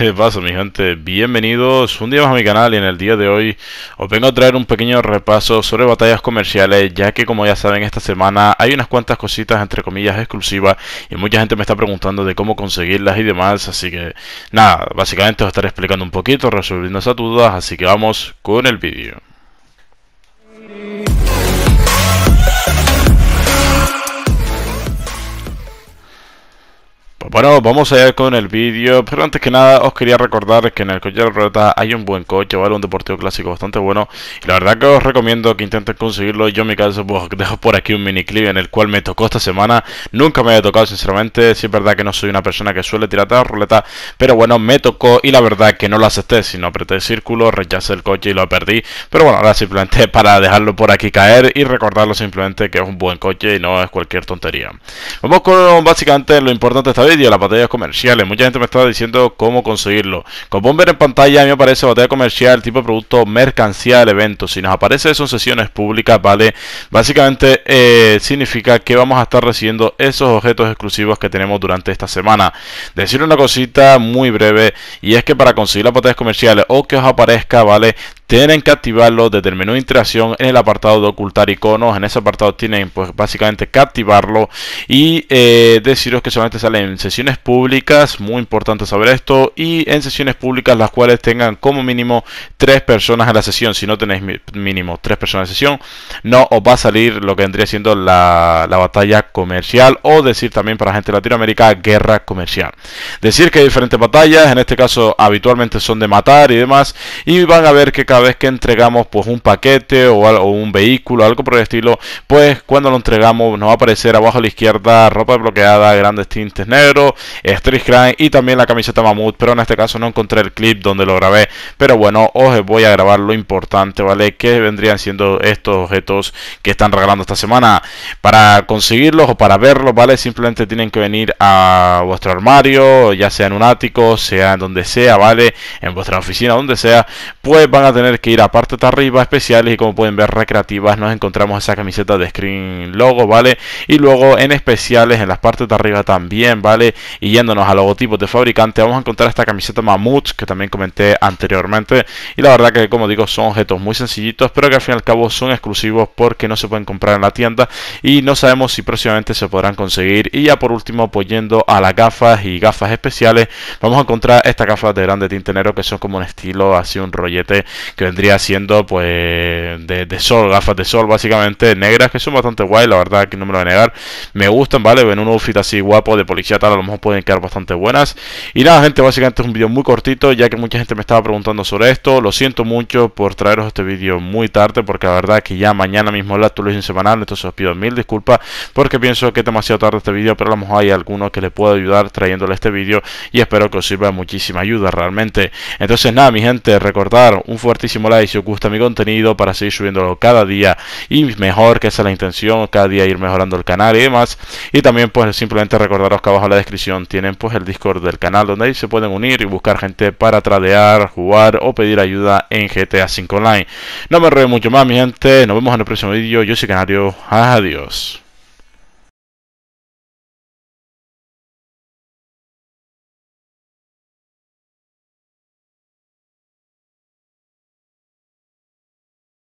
¿Qué pasa mi gente? Bienvenidos un día más a mi canal y en el día de hoy os vengo a traer un pequeño repaso sobre batallas comerciales ya que como ya saben esta semana hay unas cuantas cositas entre comillas exclusivas y mucha gente me está preguntando de cómo conseguirlas y demás así que nada, básicamente os estaré explicando un poquito, resolviendo esas dudas así que vamos con el vídeo. Bueno, vamos a ir con el vídeo, pero antes que nada os quería recordar que en el coche de la ruleta hay un buen coche, ¿vale? Un deportivo clásico bastante bueno. Y la verdad que os recomiendo que intenten conseguirlo. Yo en mi caso pues, dejo por aquí un mini clip en el cual me tocó esta semana. Nunca me había tocado, sinceramente. Si es verdad que no soy una persona que suele tirar la ruleta, pero bueno, me tocó y la verdad que no lo acepté, sino apreté el círculo, rechacé el coche y lo perdí. Pero bueno, ahora simplemente para dejarlo por aquí caer y recordarlo simplemente que es un buen coche y no es cualquier tontería. Vamos con básicamente lo importante de esta vídeo a las batallas comerciales. Mucha gente me estaba diciendo cómo conseguirlo. Como ver en pantalla, a mí me aparece batalla comercial, tipo de producto, mercancía, del evento. Si nos aparece eso sesiones públicas, ¿vale? Básicamente eh, significa que vamos a estar recibiendo esos objetos exclusivos que tenemos durante esta semana. Decir una cosita muy breve, y es que para conseguir las batallas comerciales o que os aparezca, ¿vale? tienen que activarlo desde el interacción en el apartado de ocultar iconos. En ese apartado tienen pues básicamente que activarlo y eh, deciros que solamente salen en sesiones públicas, muy importante saber esto, y en sesiones públicas las cuales tengan como mínimo tres personas en la sesión. Si no tenéis mínimo tres personas en sesión, no os va a salir lo que vendría siendo la, batalla comercial o decir también para gente de Latinoamérica guerra comercial. Decir que hay diferentes batallas, en este caso habitualmente son de matar y demás, y van a ver que cada vez que entregamos pues un paquete o, un vehículo, algo por el estilo, pues cuando lo entregamos nos va a aparecer abajo a la izquierda ropa bloqueada, grandes tintes negros, Street Crime y también la camiseta mamut, pero en este caso no encontré el clip donde lo grabé, pero bueno, os voy a grabar lo importante, ¿vale? Que vendrían siendo estos objetos que están regalando esta semana. Para conseguirlos o para verlos, ¿vale? Simplemente tienen que venir a vuestro armario, ya sea en un ático, sea en donde sea, ¿vale? En vuestra oficina, donde sea, pues van a tener que ir a parte de arriba, especiales y como pueden ver recreativas nos encontramos esa camiseta de screen logo, ¿vale? Y luego en especiales en las partes de arriba también, ¿vale? Y yéndonos a logotipos de fabricante vamos a encontrar esta camiseta mamuts que también comenté anteriormente y la verdad que como digo son objetos muy sencillitos pero que al fin y al cabo son exclusivos porque no se pueden comprar en la tienda y no sabemos si próximamente se podrán conseguir y ya por último apoyando pues a las gafas y gafas especiales vamos a encontrar esta gafas de grande tintenero que son como un estilo así un rollete que vendría siendo pues de, sol, gafas de sol básicamente negras, que son bastante guay, la verdad que no me lo voy a negar, me gustan, ¿vale? ven un outfit así guapo de policía tal, a lo mejor pueden quedar bastante buenas. Y nada, gente, básicamente es un vídeo muy cortito, ya que mucha gente me estaba preguntando sobre esto, lo siento mucho por traeros este vídeo muy tarde, porque la verdad que ya mañana mismo es la actualización semanal, entonces os pido mil disculpas, porque pienso que es demasiado tarde este vídeo, pero a lo mejor hay alguno que le pueda ayudar trayéndole este vídeo y espero que os sirva muchísima ayuda realmente. Entonces nada, mi gente, recordar un fuerte Muchísimo like si os gusta mi contenido para seguir subiéndolo cada día y mejor, que esa es la intención, cada día ir mejorando el canal y demás. Y también pues simplemente recordaros que abajo en la descripción tienen pues el Discord del canal donde ahí se pueden unir y buscar gente para tradear, jugar o pedir ayuda en GTA 5 Online. No me enredo mucho más mi gente, nos vemos en el próximo vídeo, yo soy Canario, adiós.